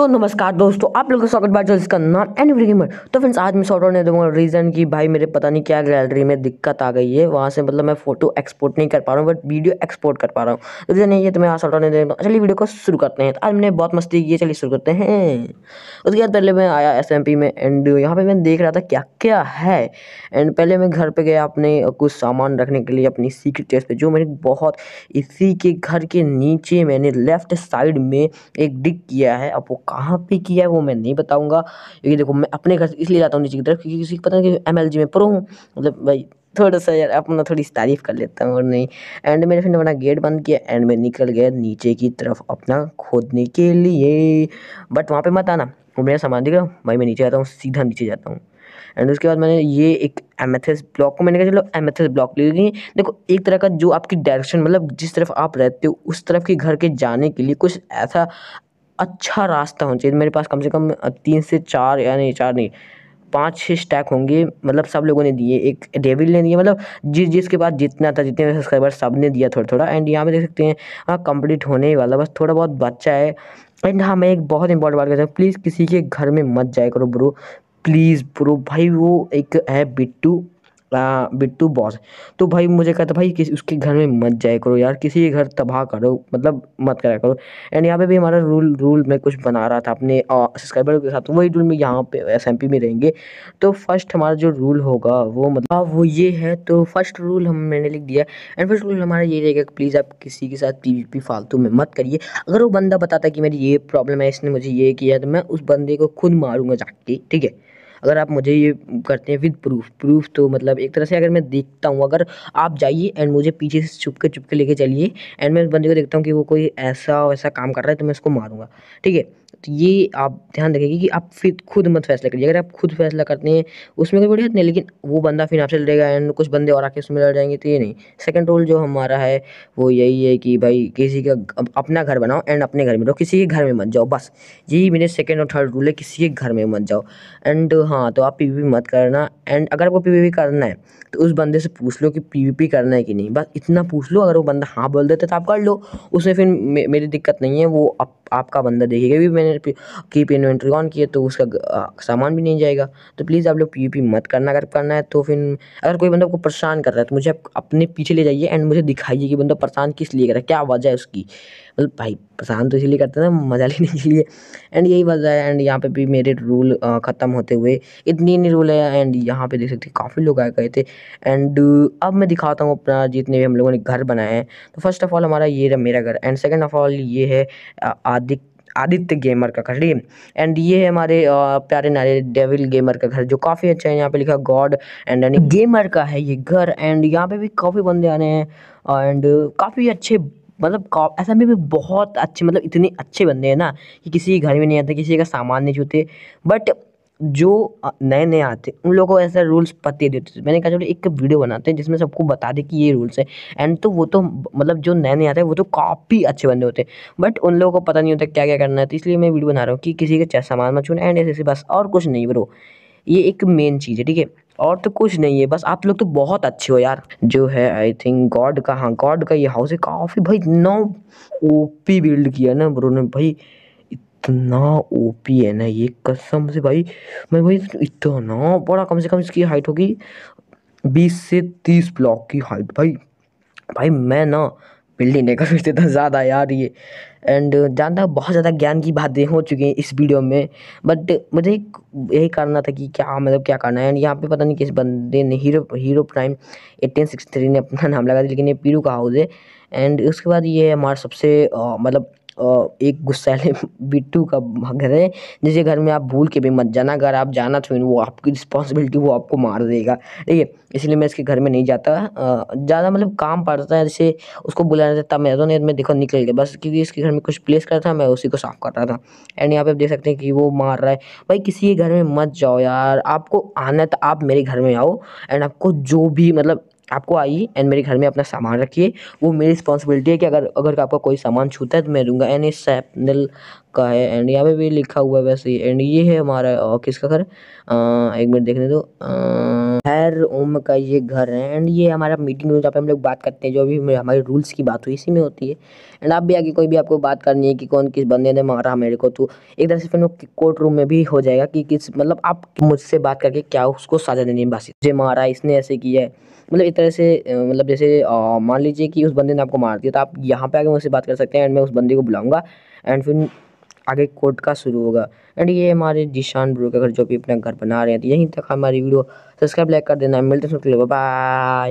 तो नमस्कार दोस्तों आप लोगों का स्वागत बार इसका नाम एंड गेमर तो फ्रेंड्स आज मैं शॉर्ट आउट नहीं दूंगा रीज़न कि भाई मेरे पता नहीं क्या गैलरी में दिक्कत आ गई है वहाँ से मतलब मैं फोटो एक्सपोर्ट नहीं कर पा रहा हूँ बट वीडियो एक्सपोर्ट कर पा रहा हूँ तो रीज़न ये तो मैं शॉर्ट आउट नहीं देता चलिए वीडियो को शुरू करते हैं तो आज मैंने बहुत मस्ती की है चलिए शुरू करते हैं उसके बाद पहले मैं आया एस में एंड यहाँ पर मैं देख रहा था क्या क्या है एंड पहले मैं घर पर गया अपने कुछ सामान रखने के लिए अपनी सीक्रेट चेस्ट पर जो मैंने बहुत इसी के घर के नीचे मैंने लेफ्ट साइड में एक डिग किया है अब कहाँ पे किया है वो मैं नहीं बताऊँगा क्योंकि देखो मैं अपने घर से इसलिए जाता हूँ नीचे की तरफ क्योंकि किसी को पता नहीं कि एम में प्रो हूँ मतलब भाई थोड़ा सा यार अपना थोड़ी सी तारीफ़ कर लेता हूँ और नहीं एंड मेरे फ्रेंड ने अपना गेट बंद किया एंड मैं निकल गया नीचे की तरफ अपना खोदने के लिए बट वहाँ पे मत आना वो मेरा सामान दिख रहा भाई मैं नीचे आता हूँ सीधा नीचे जाता हूँ एंड उसके बाद मैंने ये एक एम ब्लॉक को मैंने कहा चलो एम ब्लॉक ले लेंगे देखो एक तरह का जो आपकी डायरेक्शन मतलब जिस तरफ आप रहते हो उस तरफ के घर के जाने के लिए कुछ ऐसा अच्छा रास्ता होना चाहिए मेरे पास कम से कम तीन से चार यानी चार नहीं पाँच छः स्टैक होंगे मतलब सब लोगों ने दिए एक डेविल ने दिए मतलब जिस जिसके पास जितना था जितने सब्सक्राइबर सब ने दिया थोड़ा थोड़ा एंड यहाँ पे देख सकते हैं हाँ कंप्लीट होने ही वाला बस थोड़ा बहुत बच्चा है एंड हाँ मैं एक बहुत इंपॉर्टेंट बात कहता हूँ प्लीज़ किसी के घर में मत जाए करो ब्रो प्लीज़ ब्रो भाई वो एक है बिट्टू बिट्टू बॉस तो भाई मुझे कहता भाई किसी उसके घर में मत जाया करो यार किसी के घर तबाह करो मतलब मत कराया करो एंड यहाँ पे भी हमारा रूल रूल में कुछ बना रहा था अपने सब्सक्राइबर के साथ तो वही रूल में यहाँ पे एस में रहेंगे तो फर्स्ट हमारा जो रूल होगा वो मतलब हाँ, वो ये है तो फर्स्ट रूल हम मैंने लिख दिया एंड फर्स्ट रूल हमारा ये रहेगा कि प्लीज़ आप किसी के साथ पी फालतू में मत करिए अगर वो बंदा बताता है कि मेरी ये प्रॉब्लम है इसने मुझे ये किया तो मैं उस बंदे को खुद मारूँगा जाके ठीक है अगर आप मुझे ये करते हैं विद प्रूफ प्रूफ तो मतलब एक तरह से अगर मैं देखता हूँ अगर आप जाइए एंड मुझे पीछे से छुप के चुप के लेके चलिए एंड मैं उस बंदे को देखता हूँ कि वो कोई ऐसा वैसा काम कर रहा है तो मैं उसको मारूंगा ठीक है तो ये आप ध्यान रखेंगे कि आप फिर खुद मत फैसला करिए अगर आप खुद फैसला करते हैं उसमें कोई बड़ी बात नहीं लेकिन वो बंदा फिर आपसे लड़ेगा एंड कुछ बंदे और आके उसमें लड़ जाएंगे तो ये नहीं सेकंड रूल जो हमारा है वो यही है कि भाई किसी का अपना घर बनाओ एंड अपने घर में रहो किसी के घर में मत जाओ बस यही मेरे सेकेंड और थर्ड रूल है किसी के घर में मत जाओ एंड हाँ तो आप पी मत करना एंड अगर आपको पी करना है तो उस बंदे से पूछ लो कि पी करना है कि नहीं बस इतना पूछ लो अगर वो बंदा हाँ बोल देता है तो आप कर लो उसमें फिर मेरी दिक्कत नहीं है वो आपका बंदा देखेगा भी मैंने की पी इन्वेंट्री ऑन किया तो उसका सामान भी नहीं जाएगा तो प्लीज़ आप लोग पी मत करना अगर करना है तो फिर अगर कोई बंदा आपको परेशान कर रहा है तो मुझे अपने पीछे ले जाइए एंड मुझे दिखाइए कि बंदा परेशान किस लिए कर रहा है क्या वजह है उसकी मतलब भाई परेशान तो इसीलिए करते हैं मज़ा लेने के लिए एंड यही वजह है एंड यहाँ पे भी मेरे रूल ख़त्म होते हुए इतनी इतनी रूल है एंड यहाँ पे देख सकते हैं काफ़ी लोग आए गए थे एंड अब मैं दिखाता हूँ अपना जितने भी हम लोगों ने घर बनाए हैं तो फर्स्ट ऑफ़ ऑल हमारा ये रहा मेरा घर एंड सेकेंड ऑफ़ ऑल ये है आदिक आदित्य गेमर का घर ठीक है एंड ये है हमारे प्यारे नारे डेविल गेमर का घर जो काफ़ी अच्छा है यहाँ पे लिखा गॉड एंड यानी गेमर का है ये घर एंड यहाँ पे भी काफ़ी बंदे आ रहे हैं एंड काफ़ी अच्छे मतलब ऐसा में भी बहुत अच्छे मतलब इतने अच्छे बंदे हैं ना कि किसी के घर में नहीं आते किसी का सामान नहीं छूते बट जो नए नए आते हैं उन लोगों को ऐसा रूल्स पते देते थे मैंने कहा चलो एक वीडियो बनाते हैं जिसमें सबको बता दें कि ये रूल्स है एंड तो वो तो मतलब जो नए नए आते हैं वो तो काफ़ी अच्छे बंदे होते हैं बट उन लोगों को पता नहीं होता क्या क्या करना है तो इसलिए मैं वीडियो बना रहा हूँ कि किसी के सामान मत छूना एंड ऐसे बस और कुछ नहीं ब्रो ये एक मेन चीज़ है ठीक है और तो कुछ नहीं है बस आप लोग तो बहुत अच्छे हो यार जो है आई थिंक गॉड का हाँ गॉड का ये हाउस है काफ़ी भाई नौ ओपी बिल्ड किया ना ब्रो ने भाई इतना ओ पी है ना ये कसम से भाई मैं भाई इतना बड़ा कम से कम इसकी हाइट होगी बीस से तीस ब्लॉक की हाइट भाई भाई मैं ना बिल्डिंग नहीं कर सकते इतना ज़्यादा यार ये एंड जानता बहुत ज़्यादा ज्ञान की बातें हो चुकी हैं इस वीडियो में बट मुझे यही करना था कि क्या मतलब क्या करना है एंड यहाँ पे पता नहीं किस बंदे ने Hero Hero Prime eighteen sixty three ने अपना नाम लगा दिया लेकिन ये पीरू का हाउस है एंड उसके बाद ये हमारा सबसे आ, मतलब एक गुस्सैले बिट्टू का घर है जिसे घर में आप भूल के भी मत जाना अगर आप जाना तो वो आपकी रिस्पॉन्सिबिलिटी वो आपको मार देगा ठीक है इसलिए मैं इसके घर में नहीं जाता ज़्यादा मतलब काम पड़ता है जैसे उसको बुलाया जाता मैं तो नहीं मैं देखो निकल गया बस क्योंकि इसके घर में कुछ प्लेस कर था मैं उसी को साफ कर रहा था एंड यहाँ पे आप देख सकते हैं कि वो मार रहा है भाई किसी के घर में मत जाओ यार आपको आना तो आप मेरे घर में आओ एंड आपको जो भी मतलब आपको आइए एंड मेरे घर में अपना सामान रखिए वो मेरी रिस्पॉन्सिबिलिटी है कि अगर अगर आपका कोई सामान छूता है तो मैं दूंगा एंड ये सैपनल का है एंड यहाँ पे भी लिखा हुआ है वैसे एंड ये है हमारा किसका घर एक मिनट देखने दो आ, खैर ओम का ये घर है एंड ये हमारा मीटिंग रूम जहाँ पे हम लोग बात करते हैं जो भी हमारे रूल्स की बात हुई इसी में होती है एंड आप भी आगे कोई भी आपको बात करनी है कि कौन किस बंदे ने मारा मेरे को तो एक तरह से फिर कोर्ट रूम में भी हो जाएगा कि किस मतलब आप मुझसे बात करके क्या उसको साझा देने में बासी मुझे मारा इसने ऐसे किया है मतलब एक तरह से मतलब जैसे मान लीजिए कि उस बंदे ने आपको मार दिया तो आप यहाँ पे आगे मुझसे बात कर सकते हैं एंड मैं उस बंदे को बुलाऊंगा एंड फिर आगे कोर्ट का शुरू होगा एंड ये हमारे जिशान ब्रो का घर जो भी अपना घर बना रहे हैं तो यहीं तक हमारी वीडियो सब्सक्राइब लाइक कर देना मिलते हैं बाय